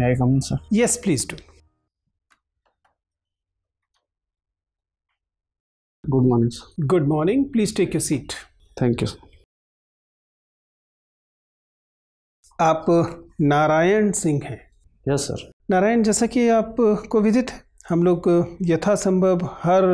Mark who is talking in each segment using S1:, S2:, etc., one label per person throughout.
S1: में आएगा come sir yes please do good morning sir
S2: good morning please take take seat thank you you. आप uh, Narayan Singh हैं yes sir Narayan जैसा कि आप uh, को विदित हम लोग uh, यथासंभव हर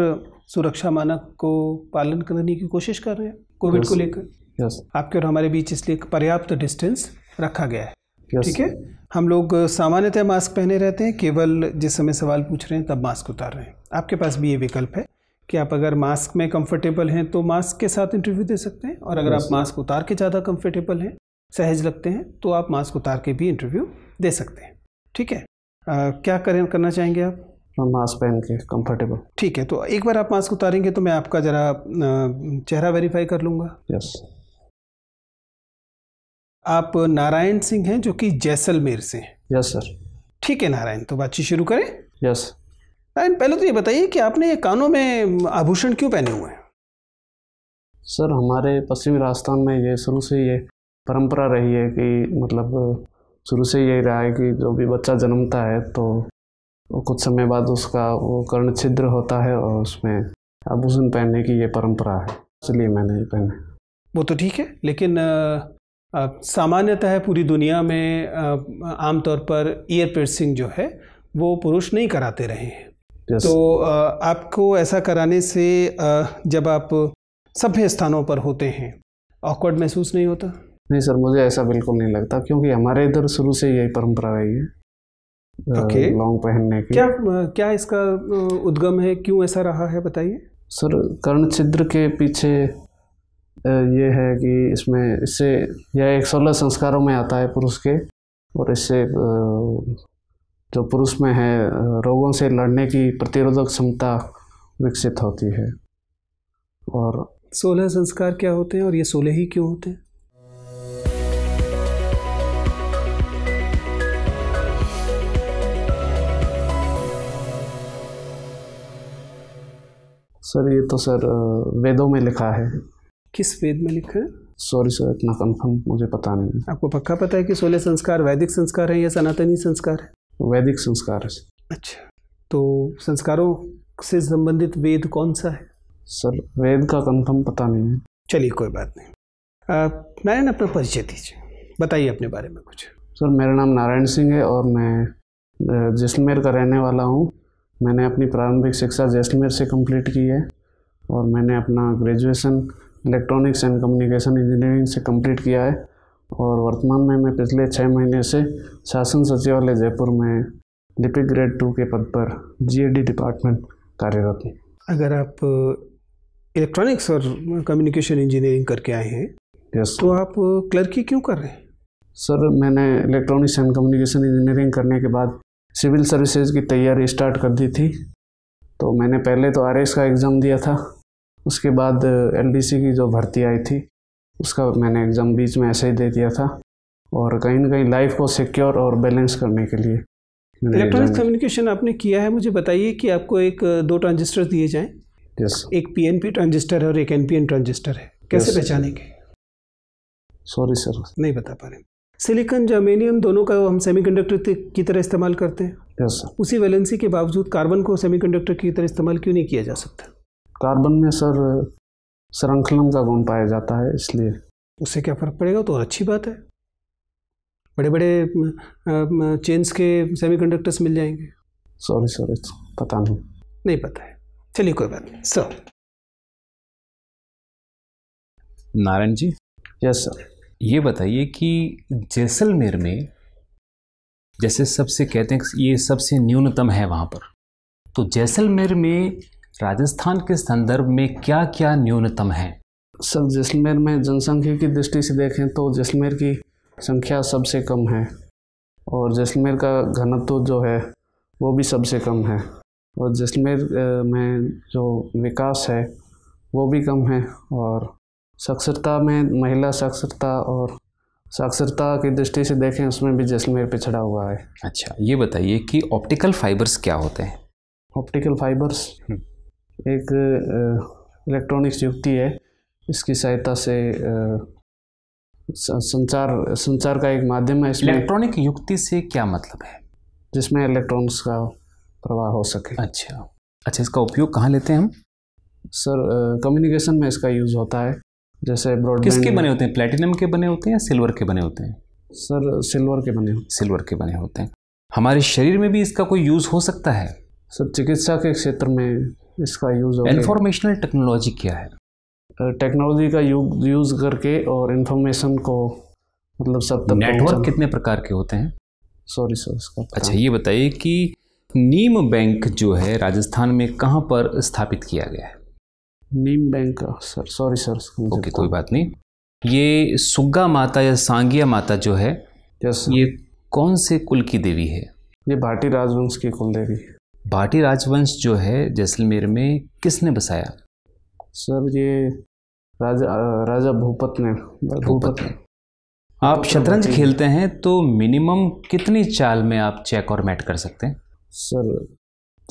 S2: सुरक्षा मानक को पालन करने की कोशिश कर रहे हैं कोविड yes. को लेकर यस yes. आपके और हमारे बीच इसलिए पर्याप्त डिस्टेंस रखा गया है ठीक है हम लोग सामान्यतः मास्क पहने रहते हैं केवल जिस समय सवाल पूछ रहे हैं तब मास्क उतार रहे हैं आपके पास भी ये विकल्प है कि आप अगर मास्क में कंफर्टेबल हैं तो मास्क के साथ इंटरव्यू दे सकते हैं और अगर आप मास्क उतार के ज़्यादा कंफर्टेबल हैं सहज लगते हैं तो आप मास्क उतार के भी इंटरव्यू दे सकते हैं ठीक है आ, क्या करें करना चाहेंगे आप
S1: मास्क पहन के कंफर्टेबल
S2: ठीक है तो एक बार आप मास्क उतारेंगे तो मैं आपका ज़रा चेहरा वेरीफाई कर लूँगा यस yes. आप नारायण सिंह हैं जो कि जैसलमेर से हैं यस सर ठीक है नारायण तो बातचीत शुरू करें यस नारायण पहले तो ये बताइए कि आपने ये
S1: कानों में आभूषण क्यों पहने हुए हैं सर हमारे पश्चिमी राजस्थान में ये शुरू से ये परंपरा रही है कि मतलब शुरू से यही रहा है कि जो भी बच्चा जन्मता है तो कुछ समय बाद उसका वो कर्ण छिद्र होता है और उसमें आभूषण पहनने की ये परंपरा है इसलिए मैंने ये पहने वो तो ठीक
S2: है लेकिन सामान्यतः पूरी दुनिया में आमतौर पर ईयर पियर्सिंग जो है वो पुरुष नहीं कराते रहे हैं yes. तो आपको ऐसा कराने से जब आप सभ्य स्थानों पर होते हैं
S1: ऑकवर्ड महसूस नहीं होता नहीं सर मुझे ऐसा बिल्कुल नहीं लगता क्योंकि हमारे इधर शुरू से यही परंपरा रही है okay. लॉन्ग पहनने की क्या
S2: क्या इसका उद्गम है क्यों ऐसा रहा है बताइए
S1: सर कर्ण छिद्र के पीछे ये है कि इसमें इससे यह एक सोलह संस्कारों में आता है पुरुष के और इससे जो पुरुष में है रोगों से लड़ने की प्रतिरोधक क्षमता विकसित होती है और
S2: सोलह संस्कार क्या होते हैं और ये सोलह ही क्यों होते हैं
S1: सर ये तो सर वेदों में लिखा है
S2: किस वेद में लिखा है
S1: सॉरी सर इतना कंफर्म मुझे पता नहीं
S2: आपको पक्का पता है कि सोलह संस्कार वैदिक संस्कार है या सनातनी संस्कार
S1: है वैदिक संस्कार है
S2: अच्छा तो संस्कारों से संबंधित वेद कौन सा है सर वेद का कंफर्म पता नहीं है चलिए कोई बात नहीं नारायण अपना परिचय दीजिए बताइए अपने बारे में कुछ
S1: सर मेरा नाम नारायण सिंह है और मैं जैसलमेर का रहने वाला हूँ मैंने अपनी प्रारंभिक शिक्षा जैसलमेर से कंप्लीट की है और मैंने अपना graduation electronics and communication engineering से कंप्लीट किया है और वर्तमान में मैं पिछले छः महीने से शासन सचिवालय जयपुर में लिपिक ग्रेड टू के पद पर जी डिपार्टमेंट कार्यरत हूँ अगर
S2: आप इलेक्ट्रॉनिक्स और कम्युनिकेशन इंजीनियरिंग करके आए हैं
S1: यस तो आप क्लर्की क्यों कर रहे हैं सर मैंने इलेक्ट्रॉनिक्स एंड कम्युनिकेशन इंजीनियरिंग करने के बाद सिविल सर्विसेज की तैयारी स्टार्ट कर दी थी तो मैंने पहले तो आर का एग्ज़ाम दिया था उसके बाद एल की जो भर्ती आई थी उसका मैंने एग्ज़ाम बीच में ऐसे ही दे दिया था और कहीं ना कहीं लाइफ को सिक्योर और बैलेंस करने के लिए इलेक्ट्रॉनिक
S2: कम्युनिकेशन आपने किया है मुझे बताइए कि आपको एक दो ट्रांजिस्टर दिए जाएँ yes. एक पी ट्रांजिस्टर है और एक एन ट्रांजिस्टर है कैसे yes. पहचानेंगे
S1: सॉरी सर नहीं
S2: बता पा रहे सिलिकॉन जर्मेनियम दोनों का हम सेमीकंडक्टर की तरह इस्तेमाल करते हैं yes, उसी वैलेंसी के बावजूद कार्बन को सेमीकंडक्टर की तरह इस्तेमाल क्यों नहीं किया
S1: जा सकता कार्बन में सर श्रृंखलन का गुण पाया जाता है इसलिए उससे क्या फ़र्क पड़ेगा तो अच्छी बात है बड़े बड़े
S2: चेन्स के सेमीकंडक्टर्स मिल जाएंगे
S1: सॉरी सॉरी पता नहीं
S2: नहीं पता है चलिए कोई बात नहीं sir
S3: Narayan ji yes sir ये बताइए कि जैसलमेर में जैसे सबसे कहते हैं ये सबसे न्यूनतम है वहाँ पर तो जैसलमेर में राजस्थान के संदर्भ में क्या क्या न्यूनतम है
S1: सर जैसलमेर में जनसंख्या की दृष्टि से देखें तो जैसलमेर की संख्या सबसे कम है और जैसलमेर का घनत्व जो है वो भी सबसे कम है और जैसलमेर में जो विकास है वो भी कम है और साक्षरता में महिला साक्षरता और साक्षरता की दृष्टि से देखें उसमें भी जैसलमेर पिछड़ा हुआ है
S3: अच्छा ये बताइए कि ऑप्टिकल फाइबर्स क्या होते हैं
S1: ऑप्टिकल हम्म। फाइबर्स एक इलेक्ट्रॉनिक्स युक्ति है इसकी सहायता से संचार संचार का एक माध्यम है इसमें इलेक्ट्रॉनिक युक्ति से क्या मतलब है जिसमें इलेक्ट्रॉन्स का प्रवाह हो सके अच्छा अच्छा इसका उपयोग कहाँ लेते हैं हम सर कम्युनिकेशन में इसका यूज़ होता है जैसे ब्रॉड किसके बने
S3: होते हैं प्लेटिनम के बने होते हैं या सिल्वर के बने होते हैं सर सिल्वर के बने होते सिल्वर के बने होते हैं हमारे शरीर में भी इसका कोई यूज़ हो सकता है सर चिकित्सा के क्षेत्र में इसका
S1: यूज़ इंफॉर्मेशनल
S3: टेक्नोलॉजी क्या
S1: है टेक्नोलॉजी का यूज यूज़ करके और इन्फॉर्मेशन को मतलब सब तक नेटवर्क कितने प्रकार के होते हैं सॉरी सर इसका अच्छा
S3: ये बताइए कि नीम बैंक जो है राजस्थान में कहाँ पर स्थापित किया गया है
S1: नीम bank sir sorry sir okay कोई बात नहीं
S3: ये सुग्गा माता या सांगिया माता जो है ये कौन से कुल की देवी है ये भाटी राजवंश की कुल देवी है भाटी राजवंश जो है जैसलमेर में किसने बसाया सर ये राजा राजा भूपत ने
S1: भूपत ने आप शतरंज खेलते
S3: हैं तो मिनिमम कितनी चाल में आप चेक और मैट कर सकते हैं सर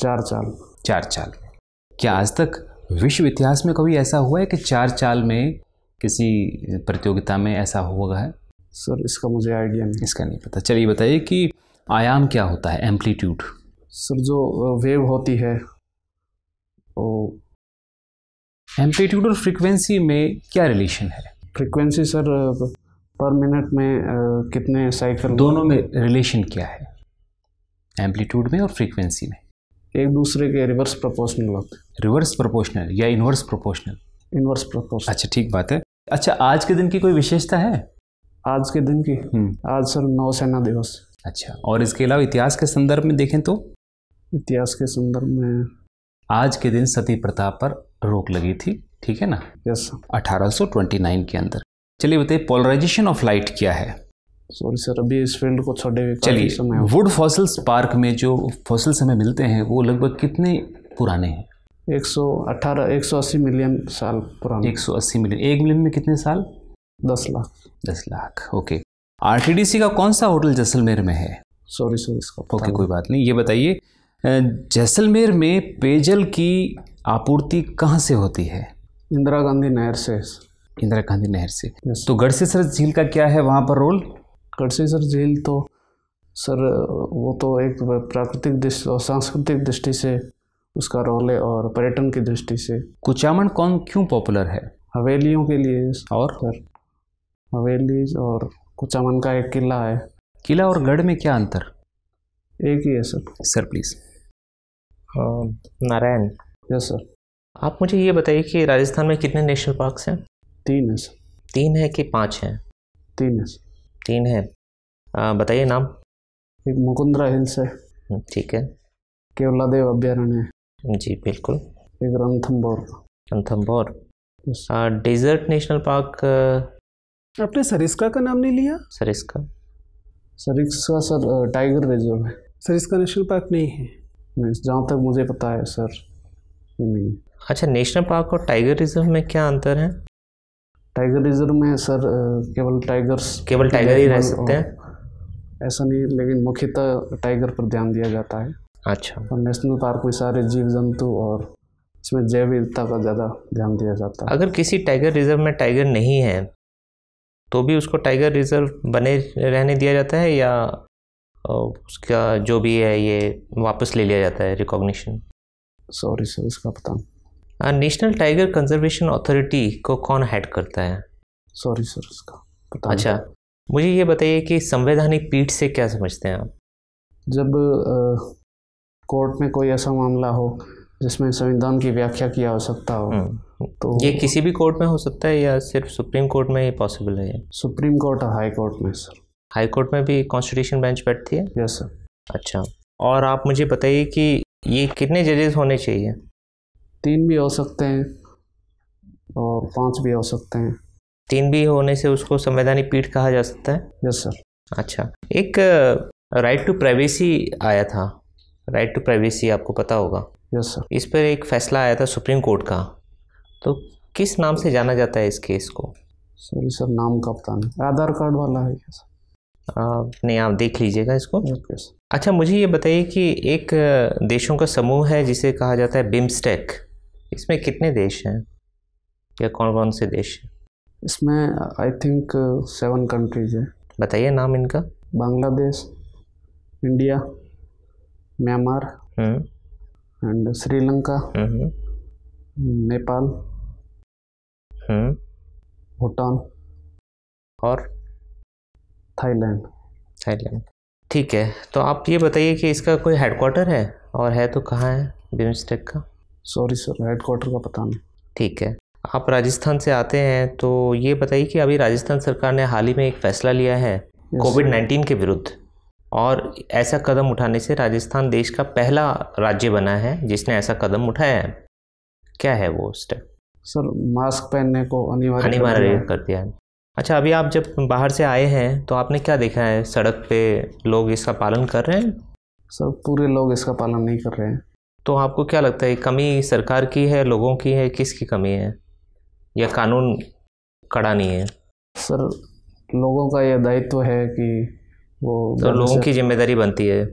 S3: चार चाल चार चाल क्या आज तक विश्व इतिहास में कभी ऐसा हुआ है कि चार चाल में किसी प्रतियोगिता में ऐसा हुआ है सर इसका मुझे आइडिया नहीं इसका नहीं पता चलिए बताइए कि आयाम क्या होता है एम्पलीट्यूड
S1: सर जो वेव होती है तो एम्पलीट्यूड और
S3: फ्रीक्वेंसी में क्या रिलेशन है फ्रीक्वेंसी सर पर मिनट में कितने साइकिल दोनों में रिलेशन क्या है एम्पलीट्यूड में और फ्रीक्वेंसी में एक दूसरे के रिवर्स प्रोपोर्शनल होते हैं रिवर्स प्रोपोर्शनल या इनवर्स प्रोपोर्शनल
S1: इनवर्स प्रोपोर्शनल अच्छा ठीक बात है अच्छा आज के दिन की कोई विशेषता है आज के दिन की हम्म। आज सर नौसेना दिवस अच्छा
S3: और इसके अलावा इतिहास के संदर्भ में देखें तो इतिहास के संदर्भ में आज के दिन सती प्रथा पर रोक लगी थी ठीक है ना यस अठारह के अंदर चलिए बताइए पोलराइजेशन ऑफ लाइट क्या है
S1: सॉरी सर अभी इस फील्ड को छोड़े चलिए
S3: वुड फॉसिल्स पार्क में जो फॉसिल्स हमें मिलते हैं वो लगभग कितने पुराने हैं 118 180 मिलियन साल पुराने 180 मिलियन एक मिलियन में कितने साल दस लाख दस लाख ओके आरटीडीसी का कौन सा होटल जैसलमेर में है सॉरी सर इसका ओके कोई बात नहीं ये बताइए जैसलमेर में पेयजल की आपूर्ति कहाँ से होती है इंदिरा गांधी नहर से इंदिरा गांधी नहर से yes.
S1: तो गढ़सेसर झील का क्या है वहाँ पर रोल गढ़सेसर झील तो सर वो तो एक प्राकृतिक दृष्टि और सांस्कृतिक दृष्टि से उसका रोल है और पर्यटन की दृष्टि से कुचामन कौन क्यों पॉपुलर है हवेलियों के लिए और सर
S3: हवेली और कुचामन का एक किला है किला और गढ़ में क्या अंतर एक ही है sir sir please Narayan yes sir
S4: आप मुझे ये बताइए कि राजस्थान में कितने नेशनल पार्क्स हैं तीन है सर तीन है कि पाँच हैं तीन है सर तीन है बताइए नाम एक मुकुंदरा
S1: हिल्स है हम्म, ठीक है केवला देव अभ्यारण्य जी बिल्कुल एक Ranthambore Ranthambore
S4: desert national park आपने
S1: सरिस्का का नाम नहीं लिया Sariska Sariska sir tiger reserve है सरिस्का नेशनल पार्क नहीं है जहाँ तक मुझे पता है सर नहीं
S4: अच्छा नेशनल पार्क और टाइगर रिजर्व में क्या अंतर है
S1: टाइगर रिजर्व में सर केवल टाइगर्स केवल टाइगर ही रह सकते हैं ऐसा नहीं लेकिन मुख्यतः टाइगर पर ध्यान दिया जाता है अच्छा और नेशनल पार्क में सारे जीव जंतु और इसमें जैव विविधता का ज़्यादा ध्यान दिया जाता
S4: है अगर किसी टाइगर रिजर्व में टाइगर नहीं है तो भी उसको टाइगर रिजर्व बने रहने दिया जाता है या उसका जो भी है ये वापस ले लिया जाता है रिकॉग्निशन
S1: सॉरी सर इसका
S4: पता नेशनल टाइगर कंजर्वेशन अथॉरिटी को कौन हेड करता है सॉरी सर इसका पता अच्छा मुझे ये बताइए कि संवैधानिक पीठ से क्या समझते हैं आप
S1: जब कोर्ट में कोई ऐसा मामला हो जिसमें संविधान की व्याख्या किया हो सकता हम्म। हो तो ये किसी
S4: भी कोर्ट में हो सकता है या सिर्फ सुप्रीम कोर्ट में ही पॉसिबल है सुप्रीम कोर्ट और हाई कोर्ट में सर हाई कोर्ट में भी कॉन्स्टिट्यूशन बेंच बैठती है यस सर अच्छा और आप मुझे बताइए कि ये कितने जजेस होने चाहिए तीन भी हो सकते हैं और पांच भी हो सकते हैं तीन भी होने से उसको संवैधानिक पीठ कहा जा सकता है
S1: यस सर अच्छा
S4: एक राइट टू प्राइवेसी आया था राइट टू प्राइवेसी आपको पता होगा यस सर इस पर एक फैसला आया था सुप्रीम कोर्ट का तो किस नाम से जाना जाता है इस केस को सॉरी सर नाम का पता नहीं आधार कार्ड वाला है सर नहीं आप देख लीजिएगा इसको अच्छा मुझे ये बताइए कि एक देशों का समूह है जिसे कहा जाता है बिम्स्टेक इसमें कितने देश हैं या कौन कौन से देश हैं
S1: इसमें आई थिंक सेवन कंट्रीज हैं बताइए नाम इनका Bangladesh India Myanmar hmm. And Sri Lanka hmm. Nepal hmm. Bhutan और थाईलैंड थाईलैंड ठीक है तो आप
S4: ये बताइए कि इसका कोई हेडकोार्टर है और है तो कहाँ है बिमस्टेक का सॉरी सर हेडकोार्टर का पता नहीं ठीक है आप राजस्थान से आते हैं तो ये बताइए कि अभी राजस्थान सरकार ने हाल ही में एक फैसला लिया है कोविड नाइन्टीन के विरुद्ध और ऐसा कदम उठाने से राजस्थान देश का पहला राज्य बना है जिसने ऐसा कदम उठाया है
S1: क्या है वो स्टेप सर मास्क पहनने को अनिवार्य अनिवार्य
S4: कर दिया है अच्छा अभी आप जब बाहर से आए हैं तो आपने क्या देखा है सड़क पे लोग इसका पालन कर रहे हैं
S1: सब पूरे लोग इसका पालन नहीं कर रहे हैं
S4: तो आपको क्या लगता है कमी सरकार की है लोगों की है किसकी कमी है या कानून कड़ा नहीं है
S1: सर लोगों का यह दायित्व है कि वो तो लोगों की
S4: जिम्मेदारी बनती है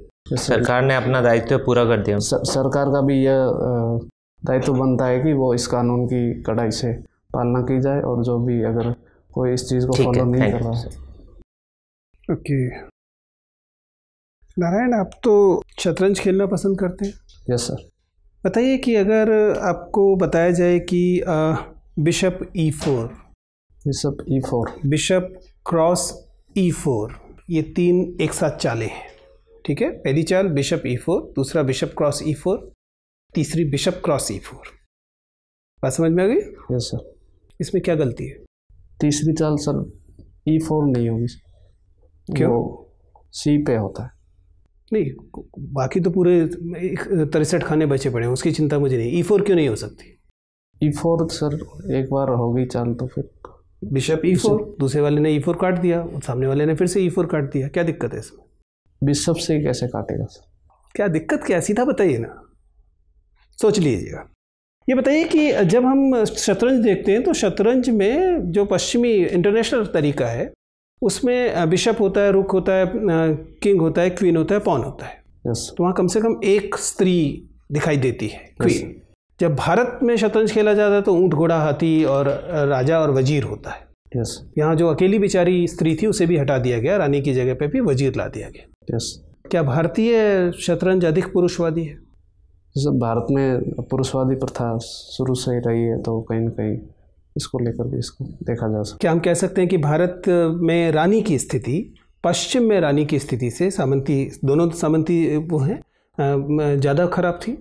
S1: सरकार ने अपना दायित्व पूरा कर दिया सर, सरकार का भी यह दायित्व बनता है कि वो इस कानून की कड़ाई से पालना की जाए और जो भी अगर कोई इस चीज़ को फॉलो नहीं कर रहा ओके नारायण
S2: आप तो शतरंज खेलना पसंद करते हैं यस सर बताइए कि अगर आपको बताया जाए कि bishop E e four bishop E e four bishop cross E e four ये तीन एक साथ चाले हैं ठीक है पहली चाल बिशप ई फोर दूसरा बिशप क्रॉस ई फोर तीसरी बिशप क्रॉस ई फोर
S1: बात समझ में आ गई यस सर इसमें क्या गलती है तीसरी चाल सर ई e फोर नहीं होगी क्यों सी पे होता है
S2: नहीं बाकी तो पूरे तिरसठ खाने बचे पड़े हैं उसकी चिंता मुझे नहीं ई e फोर क्यों नहीं हो सकती ई e फोर सर एक बार होगी चाल तो फिर बिशप ई फोर दूसरे वाले ने ई फोर काट दिया सामने वाले ने फिर से ई फोर काट दिया क्या दिक्कत है इसमें बिशप से कैसे काटेगा सर क्या दिक्कत क्या सीधा बताइए ना सोच लीजिएगा ये बताइए कि जब हम शतरंज देखते हैं तो शतरंज में जो पश्चिमी इंटरनेशनल तरीका है उसमें बिशप होता है रुक होता है किंग होता है क्वीन होता है पॉन होता है yes. तो वहाँ कम से कम एक स्त्री दिखाई देती है क्वीन yes. जब भारत में शतरंज खेला जाता है तो ऊँट घोड़ा हाथी और राजा और वजीर होता है yes. यहाँ जो अकेली बेचारी स्त्री थी उसे भी हटा दिया गया रानी की जगह पर भी वजीर ला दिया
S1: गया yes. क्या भारतीय शतरंज अधिक पुरुषवादी है जैसे भारत में पुरुषवादी प्रथा शुरू से ही रही है तो कहीं ना कहीं इसको लेकर भी इसको देखा जा सकता क्या हम कह सकते हैं कि
S2: भारत में रानी की स्थिति पश्चिम में रानी की स्थिति से सामंती दोनों सामंती वो हैं ज़्यादा खराब थी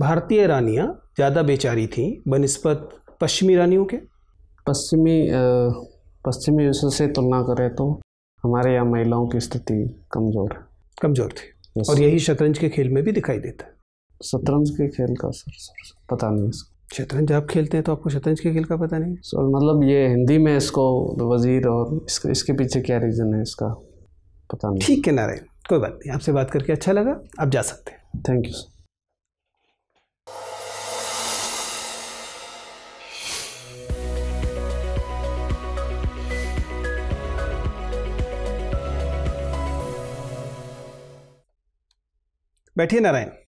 S2: भारतीय रानियाँ
S1: ज़्यादा बेचारी थीं बनस्पत पश्चिमी रानियों के पश्चिमी पश्चिमी विश्व से तुलना करें तो हमारे यहाँ महिलाओं की स्थिति कमज़ोर है कमज़ोर थी और यही
S2: शतरंज के खेल में भी दिखाई देता है
S1: शतरंज के खेल का सर सर पता नहीं इसको
S2: शतरंज आप खेलते हैं तो आपको शतरंज के खेल का पता नहीं
S1: सर मतलब ये हिंदी में इसको वजीर और इसके इसके पीछे क्या रीज़न है इसका पता नहीं ठीक है नारायण कोई बात नहीं आपसे बात करके अच्छा लगा आप जा सकते हैं थैंक यू सर
S2: बैठिए नारायण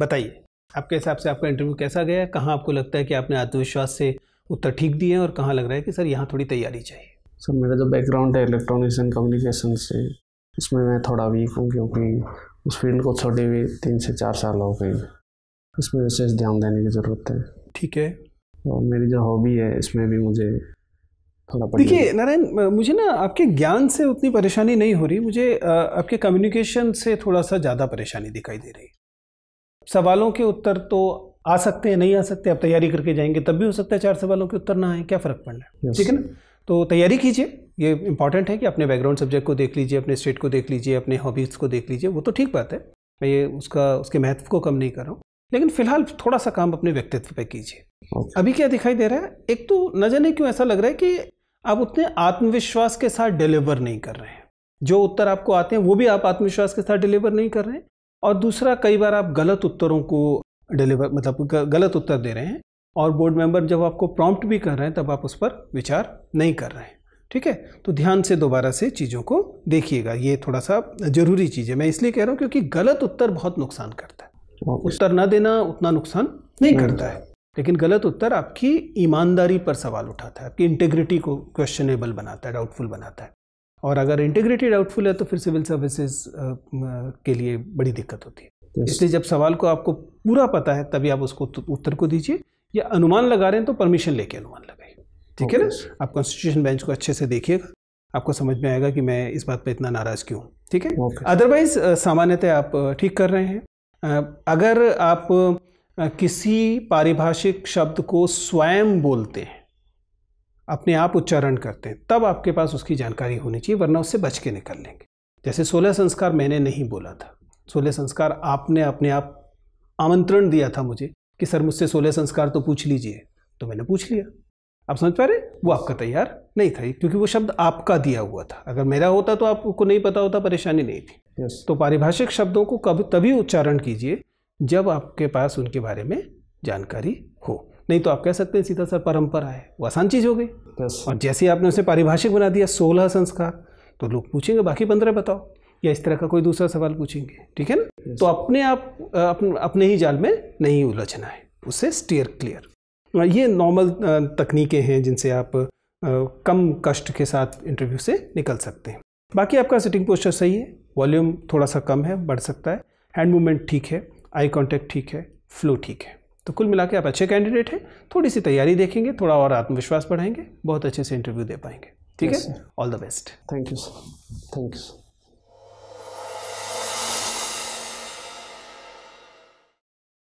S2: बताइए आपके हिसाब से आपका इंटरव्यू कैसा गया कहाँ आपको लगता है कि आपने आत्मविश्वास से उत्तर ठीक दिए हैं और कहाँ लग रहा है कि सर यहाँ थोड़ी तैयारी चाहिए
S1: सर मेरा जो बैकग्राउंड है इलेक्ट्रॉनिक्स एंड कम्युनिकेशन से इसमें मैं थोड़ा वीक हूँ क्योंकि उस फील्ड को छोड़े हुए तीन से चार साल हो गए इसमें विशेष ध्यान देने की ज़रूरत है ठीक है और मेरी जो हॉबी है इसमें भी मुझे थोड़ा देखिए
S2: नारायण मुझे ना आपके ज्ञान से उतनी परेशानी नहीं हो रही मुझे आपके कम्युनिकेशन से थोड़ा सा ज़्यादा परेशानी दिखाई दे रही सवालों के उत्तर तो आ सकते हैं नहीं आ सकते आप तैयारी करके जाएंगे तब भी हो सकता है चार सवालों के उत्तर ना आए क्या फ़र्क पड़ना है ठीक है ना तो तैयारी कीजिए ये इंपॉर्टेंट है कि अपने बैकग्राउंड सब्जेक्ट को देख लीजिए अपने स्टेट को देख लीजिए अपने हॉबीज़ को देख लीजिए वो तो ठीक बात है मैं ये उसका उसके महत्व को कम नहीं कर रहा हूँ लेकिन फिलहाल थोड़ा सा काम अपने व्यक्तित्व पे कीजिए अभी क्या दिखाई दे रहा है एक तो न जाने क्यों ऐसा लग रहा है कि आप उतने आत्मविश्वास के साथ डिलीवर नहीं कर रहे हैं जो उत्तर आपको आते हैं वो भी आप आत्मविश्वास के साथ डिलीवर नहीं कर रहे हैं और दूसरा कई बार आप गलत उत्तरों को डिलीवर मतलब गलत उत्तर दे रहे हैं और बोर्ड मेंबर जब आपको प्रॉम्प्ट भी कर रहे हैं तब आप उस पर विचार नहीं कर रहे हैं ठीक है तो ध्यान से दोबारा से चीज़ों को देखिएगा ये थोड़ा सा ज़रूरी चीज़ है मैं इसलिए कह रहा हूँ क्योंकि गलत उत्तर बहुत नुकसान करता है उत्तर ना देना उतना नुकसान नहीं करता है लेकिन गलत उत्तर आपकी ईमानदारी पर सवाल उठाता है आपकी इंटेग्रिटी को क्वेश्चनेबल बनाता है डाउटफुल बनाता है और अगर इंटीग्रेटेड आउटफुल है तो फिर सिविल सर्विसेज के लिए बड़ी दिक्कत होती है इसलिए जब सवाल को आपको पूरा पता है तभी आप उसको उत्तर को दीजिए या अनुमान लगा रहे हैं तो परमिशन लेके अनुमान लगाइए ठीक है ना आप कॉन्स्टिट्यूशन बेंच को अच्छे से देखिएगा आपको समझ में आएगा कि मैं इस बात पर इतना नाराज़ क्यों ठीक है अदरवाइज सामान्यतः आप ठीक कर रहे हैं अगर आप किसी पारिभाषिक शब्द को स्वयं बोलते हैं अपने आप उच्चारण करते हैं तब आपके पास उसकी जानकारी होनी चाहिए वरना उससे बच के निकल लेंगे जैसे सोलह संस्कार मैंने नहीं बोला था सोलह संस्कार आपने अपने आप आमंत्रण दिया था मुझे कि सर मुझसे सोलह संस्कार तो पूछ लीजिए तो मैंने पूछ लिया आप समझ पा रहे वो आपका तैयार नहीं था क्योंकि वो शब्द आपका दिया हुआ था अगर मेरा होता तो आपको नहीं पता होता परेशानी नहीं थी yes. तो पारिभाषिक शब्दों को कभी तभी उच्चारण कीजिए जब आपके पास उनके बारे में जानकारी हो नहीं तो आप कह सकते हैं सीधा सर परंपरा है वो आसान चीज़ हो गई yes. और जैसे आपने उसे पारिभाषिक बना दिया सोलह संस्कार तो लोग पूछेंगे बाकी पंद्रह बताओ या इस तरह का कोई दूसरा सवाल पूछेंगे ठीक है ना yes. तो अपने आप अपन, अपने ही जाल में नहीं उलझना है उसे स्टेयर क्लियर ये नॉर्मल तकनीकें हैं जिनसे आप कम कष्ट के साथ इंटरव्यू से निकल सकते हैं बाकी आपका सिटिंग पोस्चर सही है वॉल्यूम थोड़ा सा कम है बढ़ सकता है हैंड मूवमेंट ठीक है आई कांटेक्ट ठीक है फ्लो ठीक है तो कुल मिला आप अच्छे कैंडिडेट हैं थोड़ी सी तैयारी देखेंगे थोड़ा और आत्मविश्वास बढ़ाएंगे बहुत अच्छे से इंटरव्यू दे पाएंगे ठीक है all the best thank you sir thank you sir